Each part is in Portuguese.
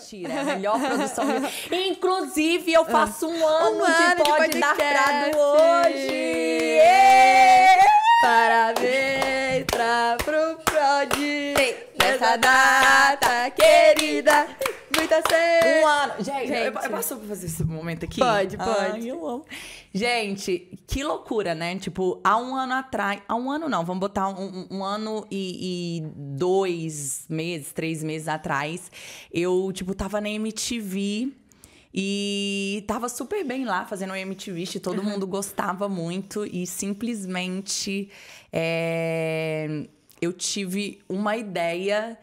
mentira. É a melhor produção. Inclusive, eu ah. faço um ano, um ano de, pode dar prado hoje. Yeah! Parabéns pra, pro Prod. Nessa data querida vocês! Um ano. Gente, Gente. Eu, eu posso fazer esse momento aqui? Pode, pode. Ai, eu amo. Gente, que loucura, né? Tipo, há um ano atrás. Há um ano não, vamos botar um, um ano e, e, dois meses, três meses atrás. Eu, tipo, tava na MTV. E tava super bem lá fazendo o MTV, todo uhum. mundo gostava muito e simplesmente é, eu tive uma ideia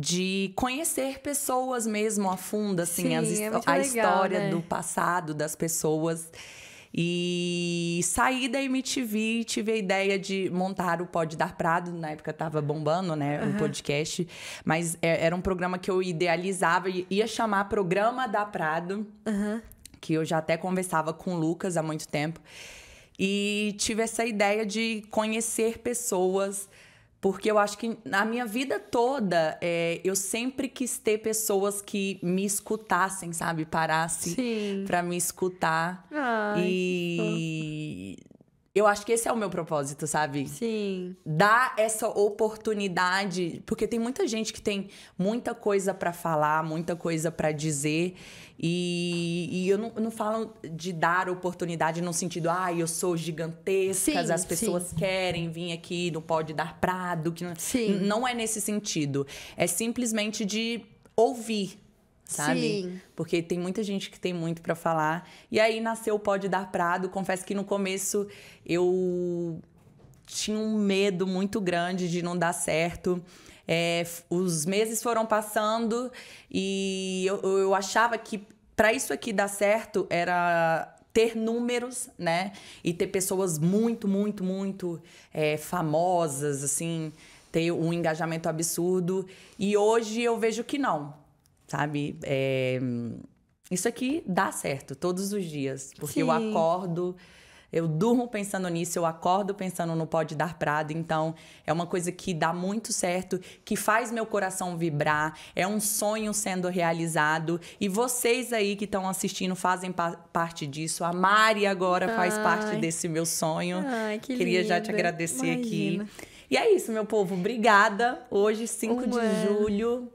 de conhecer pessoas mesmo a fundo, assim, Sim, as, é a legal, história né? do passado das pessoas. E saí da MTV, tive a ideia de montar o Pode Dar Prado, na época tava bombando, né, uhum. o podcast, mas é, era um programa que eu idealizava, ia chamar Programa da Prado, uhum. que eu já até conversava com o Lucas há muito tempo. E tive essa ideia de conhecer pessoas, porque eu acho que na minha vida toda, é, eu sempre quis ter pessoas que me escutassem, sabe? Parassem para me escutar. Ai, e eu acho que esse é o meu propósito, sabe? Sim. Dar essa oportunidade, porque tem muita gente que tem muita coisa para falar, muita coisa para dizer, e, e eu, não, eu, não, falo de dar oportunidade no sentido, ah, eu sou gigantesca, as pessoas sim. querem vir aqui, não pode dar prado, que não, sim. não é nesse sentido. É simplesmente de ouvir, sabe? Sim. Porque tem muita gente que tem muito para falar. E aí nasceu o Pode Dar Prado. Confesso que no começo eu tinha um medo muito grande de não dar certo. É, os meses foram passando e eu, eu achava que para isso aqui dar certo era ter números, né? E ter pessoas muito, muito, muito é, famosas, assim, ter um engajamento absurdo. E hoje eu vejo que não sabe? É, isso aqui dá certo todos os dias, porque Sim. eu acordo. Eu durmo pensando nisso, eu acordo pensando no pode dar prado. Então, é uma coisa que dá muito certo, que faz meu coração vibrar, é um sonho sendo realizado. E vocês aí que estão assistindo fazem pa parte disso. A Mari agora Ai. faz parte desse meu sonho. Ai, que Queria linda. já te agradecer Imagina. aqui. E é isso, meu povo. Obrigada. Hoje, 5 de julho,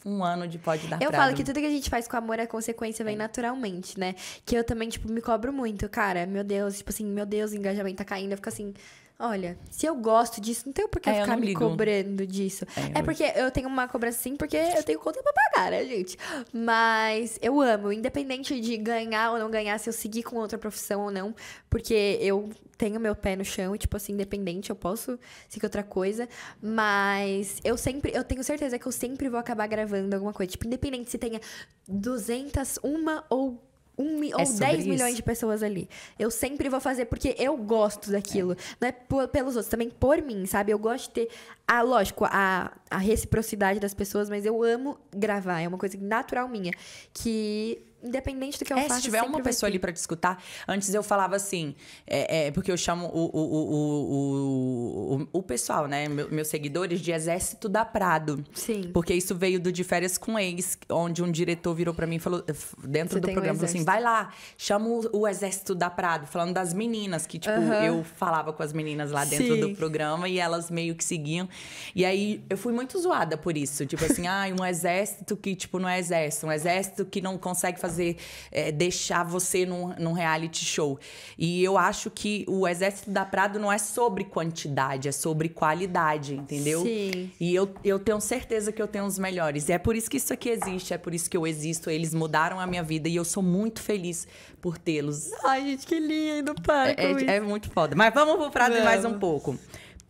Tipo, um ano de pode dar Eu prado. falo que tudo que a gente faz com amor, a é consequência vem é. naturalmente, né? Que eu também, tipo, me cobro muito. Cara, meu Deus, tipo assim, meu Deus, o engajamento tá caindo. Eu fico assim, olha, se eu gosto disso, não tenho por que é, ficar me ligo. cobrando disso. É, é, porque eu tenho uma cobra sim, porque eu tenho conta pra pagar, né, gente? Mas eu amo, independente de ganhar ou não ganhar, se eu seguir com outra profissão ou não, porque eu tenho meu pé no chão e, tipo assim, independente, eu posso seguir outra coisa. Mas eu sempre, eu tenho certeza que eu sempre vou acabar gravando alguma coisa. Tipo, independente se tenha 200, uma ou um é ou 10 milhões de pessoas ali. Eu sempre vou fazer porque eu gosto daquilo. É. Não é pelos outros, também por mim, sabe? Eu gosto de ter. A, lógico, a, a reciprocidade das pessoas, mas eu amo gravar. É uma coisa natural minha. Que independente do que eu é, faça. Se tiver uma pessoa ali para te escutar, antes eu falava assim, é, é, porque eu chamo o, o, o, o, o pessoal, né? Meu, meus seguidores de Exército da Prado. Sim. Porque isso veio do De Férias com Ex, onde um diretor virou para mim e falou, dentro Você do programa, um falou assim: vai lá, chama o, Exército da Prado, falando das meninas, que, tipo, uhum. eu falava com as meninas lá dentro Sim. do programa e elas meio que seguiam. E aí eu fui muito zoada por isso. Tipo assim, ai, ah, um exército que, tipo, não é exército, um exército que não consegue fazer fazer, é, deixar você num, num reality show. E eu acho que o Exército da Prado não é sobre quantidade, é sobre qualidade, entendeu? Sim. E eu, eu tenho certeza que eu tenho os melhores. E é por isso que isso aqui existe, é por isso que eu existo. Eles mudaram a minha vida e eu sou muito feliz por tê-los. Ai, gente, que lindo, pai. É, é, é, muito foda. Mas vamos pro Prado vamos. mais um pouco.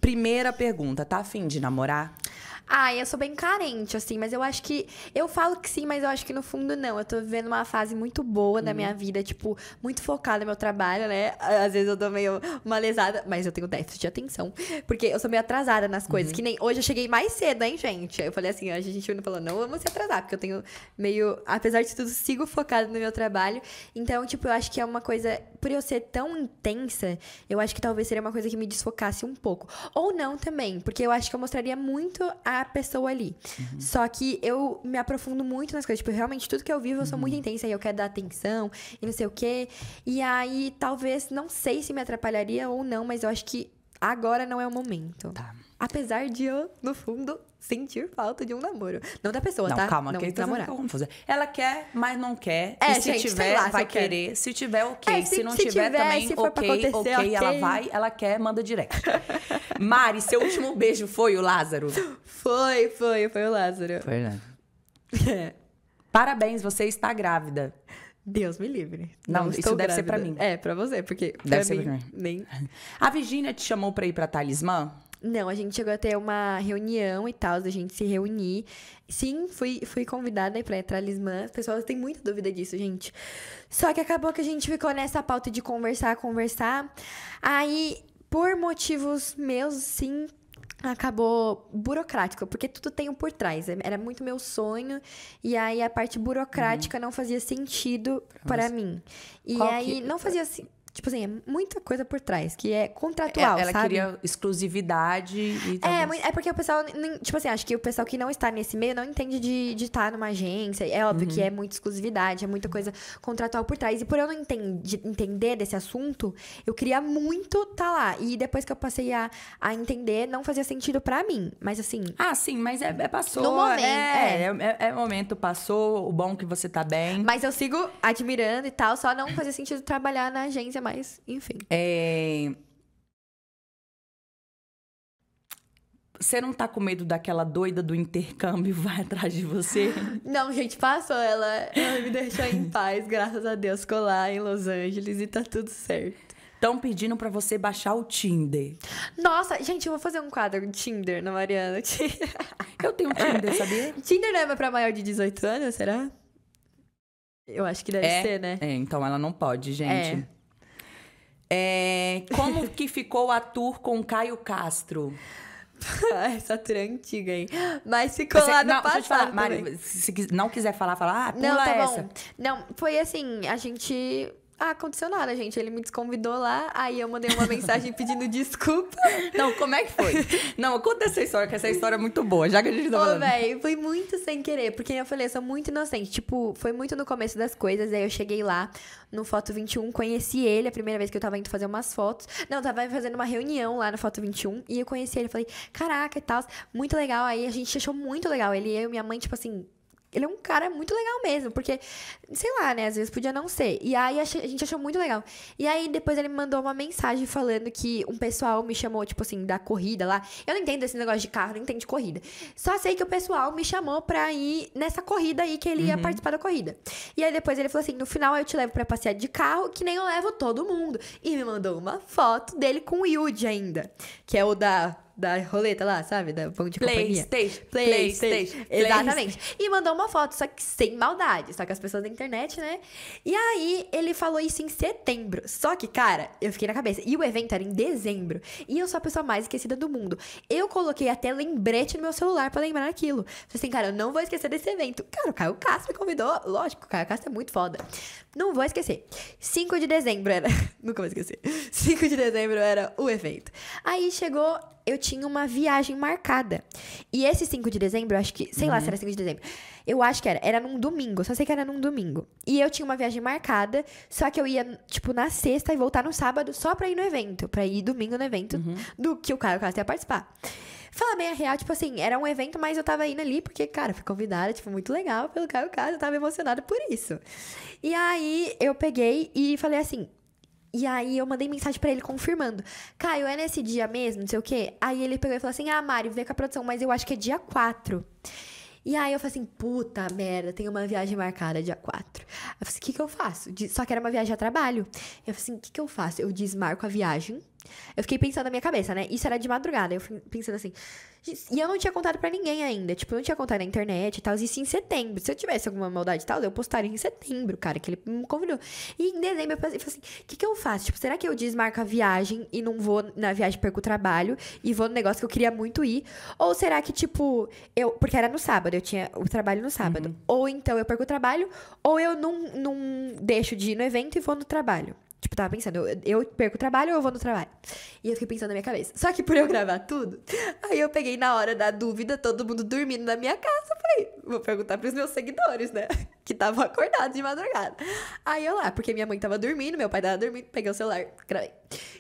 Primeira pergunta, tá afim de namorar? Ah, eu sou bem carente, assim, mas eu acho que. Eu falo que sim, mas eu acho que no fundo não. Eu tô vivendo uma fase muito boa da minha uhum. vida, tipo, muito focada no meu trabalho, né? Às vezes eu dou meio uma lesada, mas eu tenho déficit de atenção. Porque eu sou meio atrasada nas coisas. Uhum. Que nem hoje eu cheguei mais cedo, hein, gente? Eu falei assim, a gente não falou, não, vamos se atrasar, porque eu tenho meio. Apesar de tudo, sigo focada no meu trabalho. Então, tipo, eu acho que é uma coisa. Por eu ser tão intensa, eu acho que talvez seria uma coisa que me desfocasse um pouco. Ou não também, porque eu acho que eu mostraria muito a pessoa ali. Uhum. Só que eu me aprofundo muito nas coisas. Tipo, realmente, tudo que eu vivo, eu sou uhum. muito intensa e eu quero dar atenção e não sei o quê. E aí, talvez, não sei se me atrapalharia ou não, mas eu acho que agora não é o momento. Tá. Apesar de eu, no fundo, sentir falta de um namoro. Não da pessoa, não, tá? Calma, não, que namorar namorado. Ela quer, mas não quer. É, e se gente, tiver, lá, vai querer. Se tiver, ok. É, se, se, não se tiver, tiver, também, okay, ok, ok. Ela vai, ela quer, manda direto. Mari, seu último beijo foi o Lázaro? Foi, foi, foi o Lázaro. Foi, né? É. Parabéns, você está grávida. Deus me livre. Não, não isso deve grávida. ser para mim. É, para você, porque deve ser mim, pra mim. Nem... A Virginia te chamou para ir para Talismã? Não, a gente chegou a ter uma reunião e tal, da gente se reunir. Sim, fui, fui convidada pra ir pra Lismã. As pessoas têm muita dúvida disso, gente. Só que acabou que a gente ficou nessa pauta de conversar, conversar. Aí, por motivos meus, sim, acabou burocrático, porque tudo tem um por trás. É, era muito meu sonho e aí a parte burocrática uhum. não fazia sentido é, para mim. E Qual aí que... não fazia assim. Tipo assim, é muita coisa por trás, que é contratual, é, ela sabe? queria exclusividade e É, é porque o pessoal, tipo assim, acho que o pessoal que não está nesse meio não entende de, de estar tá numa agência. É óbvio uhum. que é muita exclusividade, é muita coisa contratual por trás. E por eu não entendi, entender desse assunto, eu queria muito estar tá lá. E depois que eu passei a, a entender, não fazia sentido para mim. Mas assim... Ah, sim, mas é, é passou. No momento, é é. é, é. É, momento, passou. O bom que você tá bem. Mas eu sigo admirando e tal, só não fazia sentido trabalhar na agência é mas enfim. É... Você não tá com medo daquela doida do intercâmbio vai atrás de você? Não, gente, passou. Ela, ela me deixou em paz, graças a Deus, colar em Los Angeles e tá tudo certo. Estão pedindo para você baixar o Tinder. Nossa, gente, eu vou fazer um quadro Tinder na Mariana. Eu tenho Tinder, sabia? Tinder não é pra maior de 18 anos, será? Eu acho que deve é, ser, né? É, então ela não pode, gente. É. É, como que ficou a tour com Caio Castro? Ah, essa tour é antiga, hein? Mas ficou Você, lá no não, passado. Falar, Mari, se não quiser falar, fala, ah, pula não, tá essa. Bom. Não, foi assim, a gente ah, aconteceu nada, gente. Ele me desconvidou lá, aí eu mandei uma mensagem pedindo desculpa. Não, como é que foi? Não, conta essa história, que essa história é muito boa, já que a gente tá falando. Ô, velho, foi muito sem querer, porque eu falei, eu sou muito inocente. Tipo, foi muito no começo das coisas, aí eu cheguei lá no Foto 21, conheci ele, a primeira vez que eu tava indo fazer umas fotos. Não, tava fazendo uma reunião lá no Foto 21, e eu conheci ele, falei, caraca e tal, muito legal. Aí a gente achou muito legal, ele, e eu e minha mãe, tipo assim ele é um cara muito legal mesmo, porque, sei lá, né? Às vezes podia não ser. E aí a gente achou muito legal. E aí depois ele me mandou uma mensagem falando que um pessoal me chamou, tipo assim, da corrida lá. Eu não entendo esse negócio de carro, não entendo de corrida. Só sei que o pessoal me chamou pra ir nessa corrida aí que ele uhum. ia participar da corrida. E aí depois ele falou assim: no final eu te levo pra passear de carro, que nem eu levo todo mundo. E me mandou uma foto dele com o Yuji ainda, que é o da da roleta lá, sabe? Da ponte de PlayStation, companhia. PlayStation. PlayStation. Exatamente. E mandou uma foto, só que sem maldade. Só que as pessoas da internet, né? E aí, ele falou isso em setembro. Só que, cara, eu fiquei na cabeça. E o evento era em dezembro. E eu sou a pessoa mais esquecida do mundo. Eu coloquei até lembrete no meu celular para lembrar aquilo. Falei assim, cara, eu não vou esquecer desse evento. Cara, o Caio Castro me convidou. Lógico, o Caio Castro é muito foda. Não vou esquecer. 5 de dezembro era. Nunca vou esquecer. 5 de dezembro era o evento. Aí chegou, eu tinha tinha uma viagem marcada. E esse 5 de dezembro, acho que, sei uhum. lá se era 5 uhum. de dezembro. Eu acho que era, era num domingo, só sei que era num domingo. E eu tinha uma viagem marcada, só que eu ia, tipo, na sexta e voltar no sábado só pra ir no evento, pra ir domingo no evento uhum. do que o cara, o cara ia participar. Fala bem a real, tipo assim, era um evento, mas eu tava indo ali porque, cara, fui convidada, tipo, muito legal pelo Caio Caso, eu tava emocionada por isso. E aí eu peguei e falei assim: e aí eu mandei mensagem para ele confirmando. Caio, é nesse dia mesmo, não sei o quê? Aí ele pegou e falou assim: Ah, Mari, vê com a produção, mas eu acho que é dia 4. E aí eu falei assim, puta merda, tem uma viagem marcada dia 4. Eu falei assim, o que, que eu faço? Só que era uma viagem a trabalho. Eu falei assim, o que, que eu faço? Eu desmarco a viagem. Eu fiquei pensando na minha cabeça, né? Isso era de madrugada. Eu fui pensando assim, e eu não tinha contado para ninguém ainda. Tipo, eu não tinha contado na internet e tal. Isso em setembro. Se eu tivesse alguma maldade e tal, eu postaria em setembro, cara, que ele me convidou. E em dezembro eu falei assim: o que, que eu faço? Tipo, será que eu desmarco a viagem e não vou na viagem, perco o trabalho e vou no negócio que eu queria muito ir? Ou será que, tipo, eu. Porque era no sábado, eu tinha o trabalho no sábado. Uhum. Ou então eu perco o trabalho, ou eu não, não deixo de ir no evento e vou no trabalho. Tipo, tava pensando, eu, eu perco o trabalho ou eu vou no trabalho? E eu fiquei pensando na minha cabeça. Só que por eu gravar tudo, aí eu peguei na hora da dúvida, todo mundo dormindo na minha casa. falei, vou perguntar pros meus seguidores, né? Que estavam acordados de madrugada. Aí eu lá, porque minha mãe tava dormindo, meu pai tava dormindo, peguei o celular, gravei.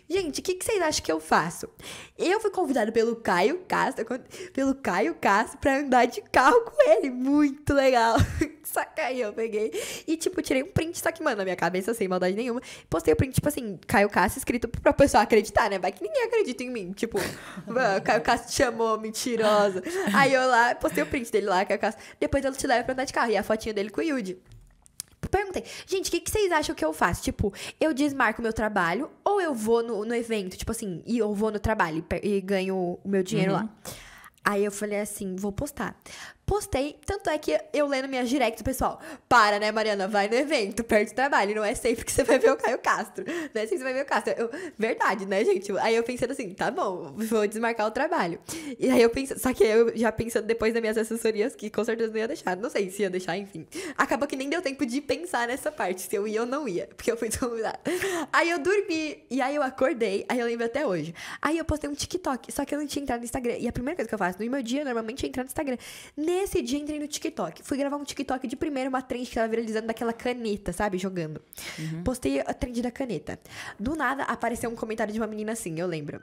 Gente, o que, que, vocês acham que eu faço? Eu fui convidada pelo Caio Castro, pelo Caio Castro pra andar de carro com ele. Muito legal. saca aí, eu peguei. E, tipo, tirei um print, só que, mano, na minha cabeça, sem maldade nenhuma. Postei o print, tipo assim, Caio Cássio escrito pra pessoa acreditar, né? Vai que ninguém acredita em mim. Tipo, Caio Cássio te chamou, mentirosa. Aí eu lá, postei o print dele lá, Caio Cássio. Depois ela te leva pra andar de carro. E a fotinha dele com o Yudi perguntei, gente, o que, que, vocês acham que eu faço? Tipo, eu desmarco meu trabalho ou eu vou no, no evento, tipo assim, e eu vou no trabalho e, e ganho o meu dinheiro uhum. lá. Aí eu falei assim, vou postar. Postei, tanto é que eu lendo minha direct, pessoal, para, né, Mariana, vai no evento, perto do trabalho, não é sempre que você vai ver o Caio Castro, não é sempre que você vai ver o Castro. Eu, verdade, né, gente? Aí eu pensando assim, tá bom, vou desmarcar o trabalho. E aí eu penso, só que eu já pensando depois das minhas assessorias, que com certeza não ia deixar, não sei se ia deixar, enfim. Acabou que nem deu tempo de pensar nessa parte, se eu ia ou não ia, porque eu fui convidada. Aí eu dormi, e aí eu acordei, aí eu lembro até hoje. Aí eu postei um TikTok, só que eu não tinha entrado no Instagram. E a primeira coisa que eu faço no meu dia, normalmente, é entrar no Instagram. nem esse dia entrei no TikTok. Fui gravar um TikTok de primeiro, uma trend que tava viralizando daquela caneta, sabe? Jogando. Uhum. Postei a trend da caneta. Do nada apareceu um comentário de uma menina assim, eu lembro.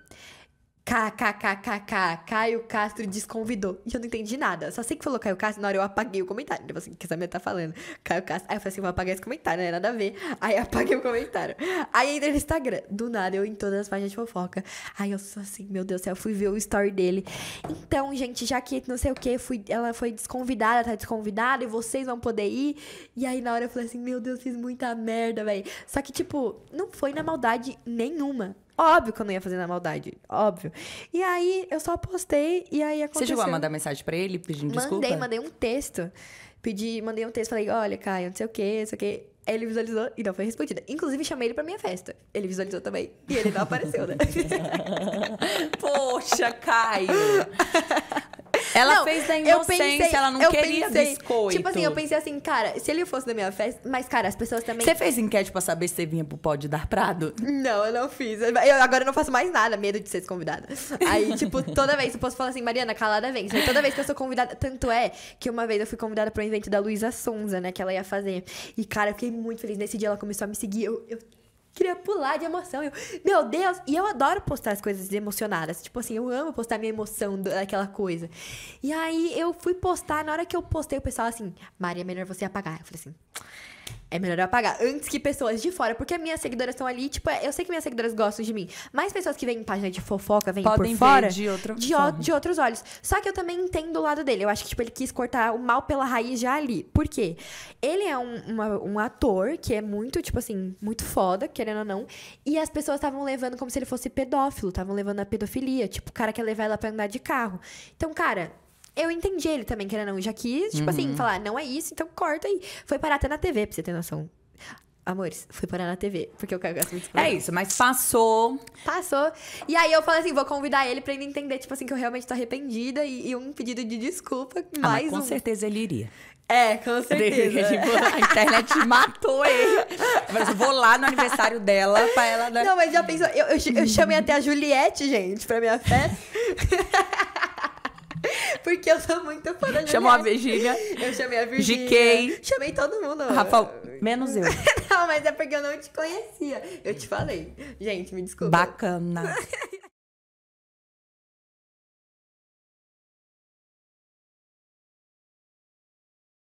KKKKK, Caio Castro desconvidou. E eu não entendi nada. Só sei que falou Caio Castro, na hora eu apaguei o comentário. Tipo assim, o que essa menina tá falando? Caio Castro. Aí eu falei assim, vou apagar esse comentário, não é nada a ver. Aí apaguei o comentário. Aí entrei no Instagram. Do nada, eu em todas as páginas de fofoca. Aí eu sou assim, meu Deus do céu, fui ver o story dele. Então, gente, já que não sei o que, ela foi desconvidada, tá desconvidada, e vocês vão poder ir. E aí na hora eu falei assim, meu Deus, fiz muita merda, velho. Só que, tipo, não foi na maldade nenhuma. Óbvio que eu não ia fazer na maldade, óbvio. E aí eu só postei e aí aconteceu. Você chegou a mandar mensagem para ele pedindo mandei, desculpa? Mandei, mandei um texto. Pedi, mandei um texto, falei, olha, Caio, não sei o quê, não sei o quê. Ele visualizou e não foi respondida. Inclusive, chamei ele pra minha festa. Ele visualizou também. E ele não apareceu, né? Poxa, Caio! Ela não, fez da inocência, pensei, ela não queria pensei, biscoito. Tipo assim, eu pensei assim, cara, se ele fosse da minha festa... Mas, cara, as pessoas também... Você fez enquete pra saber se você vinha pro pódio dar Prado? Não, eu não fiz. Eu, agora eu não faço mais nada, medo de ser convidada. Aí, tipo, toda vez eu posso falar assim, Mariana, calada vem. Aí, toda vez que eu sou convidada... Tanto é que uma vez eu fui convidada pra um evento da Luísa Sonza, né? Que ela ia fazer. E, cara, eu fiquei muito feliz. Nesse dia ela começou a me seguir. Eu, eu queria pular de emoção. Eu, meu Deus! E eu adoro postar as coisas emocionadas. Tipo assim, eu amo postar minha emoção daquela coisa. E aí eu fui postar, na hora que eu postei, o pessoal assim, Maria, é melhor você apagar. Eu falei assim é melhor eu apagar antes que pessoas de fora, porque minhas seguidoras estão ali, tipo, é, eu sei que minhas seguidoras gostam de mim, mas pessoas que vêm em página de fofoca, vêm por fora, de, outra de, o, de outros olhos. Só que eu também entendo o lado dele. Eu acho que tipo ele quis cortar o mal pela raiz já ali. Por quê? Ele é um, uma, um ator que é muito, tipo assim, muito foda, querendo ou não, e as pessoas estavam levando como se ele fosse pedófilo, estavam levando a pedofilia, tipo, o cara quer levar ela para andar de carro. Então, cara, eu entendi ele também, que era não. Já quis, tipo assim, uhum. assim, falar, ah, não é isso, então corta aí. Foi parar até na TV, pra você ter noção. Amores, fui parar na TV, porque eu gosto muito É isso, mas passou. Passou. E aí eu falei assim, vou convidar ele pra ele entender, tipo assim, que eu realmente tô arrependida e, e um pedido de desculpa. Ah, mais com um... certeza ele iria. É, com certeza. Tipo, a internet matou ele. Mas vou lá no aniversário dela pra ela. Né? Não, mas já pensou, eu, eu, eu chamei até a Juliette, gente, pra minha festa. Porque eu sou muito fã da Chamou a Virgínia. Eu chamei a Virgínia. GK. Chamei todo mundo. Rafa, menos eu. não, mas é porque eu não te conhecia. Eu te falei. Gente, me desculpa. Bacana.